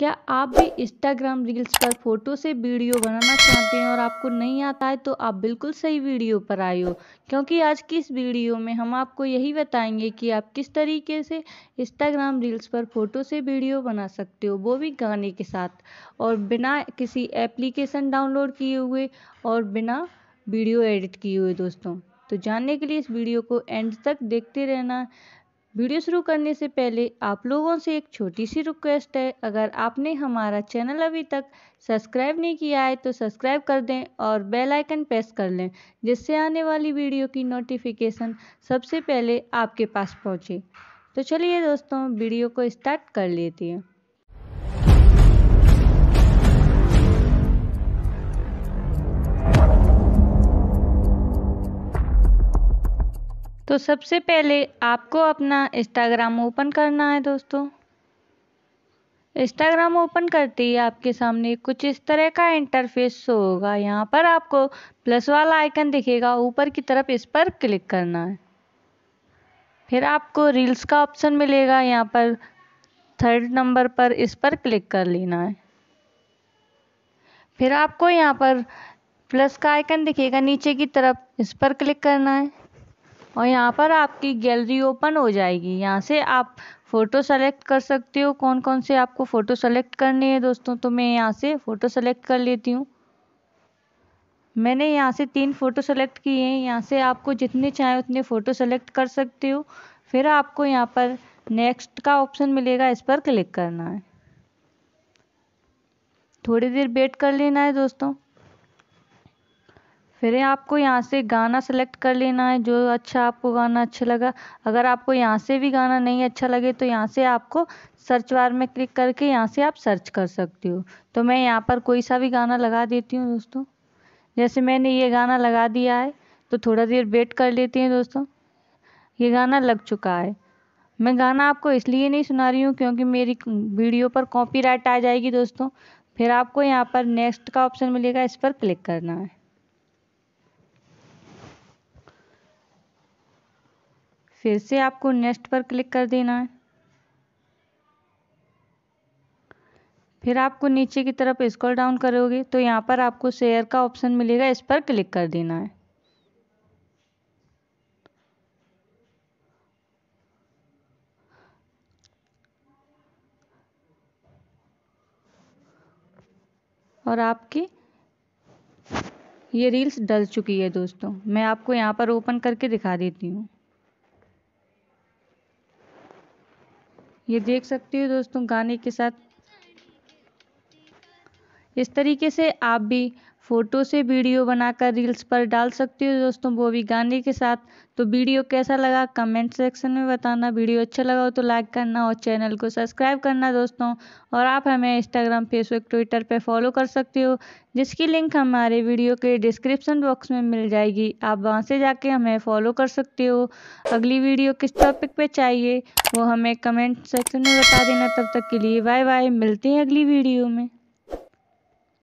क्या आप भी इंस्टाग्राम रील्स पर फोटो से वीडियो बनाना चाहते हैं और आपको नहीं आता है तो आप बिल्कुल सही वीडियो पर आए हो क्योंकि आज की इस वीडियो में हम आपको यही बताएंगे कि आप किस तरीके से इंस्टाग्राम रील्स पर फोटो से वीडियो बना सकते हो वो भी गाने के साथ और बिना किसी एप्लीकेशन डाउनलोड किए हुए और बिना वीडियो एडिट किए हुए दोस्तों तो जानने के लिए इस वीडियो को एंड तक देखते रहना वीडियो शुरू करने से पहले आप लोगों से एक छोटी सी रिक्वेस्ट है अगर आपने हमारा चैनल अभी तक सब्सक्राइब नहीं किया है तो सब्सक्राइब कर दें और बेल आइकन प्रेस कर लें जिससे आने वाली वीडियो की नोटिफिकेशन सबसे पहले आपके पास पहुंचे तो चलिए दोस्तों वीडियो को स्टार्ट कर लेते हैं तो सबसे पहले आपको अपना इंस्टाग्राम ओपन करना है दोस्तों इंस्टाग्राम ओपन करते ही आपके सामने कुछ इस तरह का इंटरफेस शो होगा यहाँ पर आपको प्लस वाला आइकन दिखेगा ऊपर की तरफ इस पर क्लिक करना है फिर आपको रील्स का ऑप्शन मिलेगा यहाँ पर थर्ड नंबर पर इस पर क्लिक कर लेना है फिर आपको यहाँ पर प्लस का आइकन दिखेगा नीचे की तरफ इस पर क्लिक करना है और यहाँ पर आपकी गैलरी ओपन हो जाएगी यहाँ से आप फ़ोटो सेलेक्ट कर सकते हो कौन कौन से आपको फ़ोटो सेलेक्ट करनी है दोस्तों तो मैं यहाँ से फ़ोटो सेलेक्ट कर लेती हूँ मैंने यहाँ से तीन फ़ोटो सेलेक्ट किए हैं यहाँ से आपको जितने चाहे उतने फ़ोटो सेलेक्ट कर सकते हो फिर आपको यहाँ पर नेक्स्ट का ऑप्शन मिलेगा इस पर क्लिक करना है थोड़ी देर वेट कर लेना है दोस्तों फिर आपको यहाँ से गाना सेलेक्ट कर लेना है जो अच्छा आपको गाना अच्छा लगा अगर आपको यहाँ से भी गाना नहीं अच्छा लगे तो यहाँ से आपको सर्च बार में क्लिक करके यहाँ से आप सर्च कर सकते हो तो मैं यहाँ पर कोई सा भी गाना लगा देती हूँ दोस्तों जैसे मैंने ये गाना लगा दिया है तो थोड़ा देर वेट कर लेते हैं दोस्तों ये गाना लग चुका है मैं गाना आपको इसलिए नहीं सुना रही हूँ क्योंकि मेरी वीडियो पर कॉपीराइट आ जाएगी दोस्तों फिर आपको यहाँ पर नेक्स्ट का ऑप्शन मिलेगा इस पर क्लिक करना है फिर से आपको नेक्स्ट पर क्लिक कर देना है फिर आपको नीचे की तरफ स्क्रॉल डाउन करोगे तो यहाँ पर आपको शेयर का ऑप्शन मिलेगा इस पर क्लिक कर देना है और आपकी ये रील्स डल चुकी है दोस्तों मैं आपको यहाँ पर ओपन करके दिखा देती हूँ ये देख सकते हो दोस्तों गाने के साथ इस तरीके से आप भी फ़ोटो से वीडियो बनाकर रील्स पर डाल सकती हो दोस्तों वो भी गाने के साथ तो वीडियो कैसा लगा कमेंट सेक्शन में बताना वीडियो अच्छा लगा हो तो लाइक करना और चैनल को सब्सक्राइब करना दोस्तों और आप हमें इंस्टाग्राम फेसबुक ट्विटर पर फॉलो कर सकते हो जिसकी लिंक हमारे वीडियो के डिस्क्रिप्शन बॉक्स में मिल जाएगी आप वहाँ से जाके हमें फॉलो कर सकते हो अगली वीडियो किस टॉपिक पर चाहिए वो हमें कमेंट सेक्शन में बता देना तब तक के लिए बाय बाय मिलते हैं अगली वीडियो में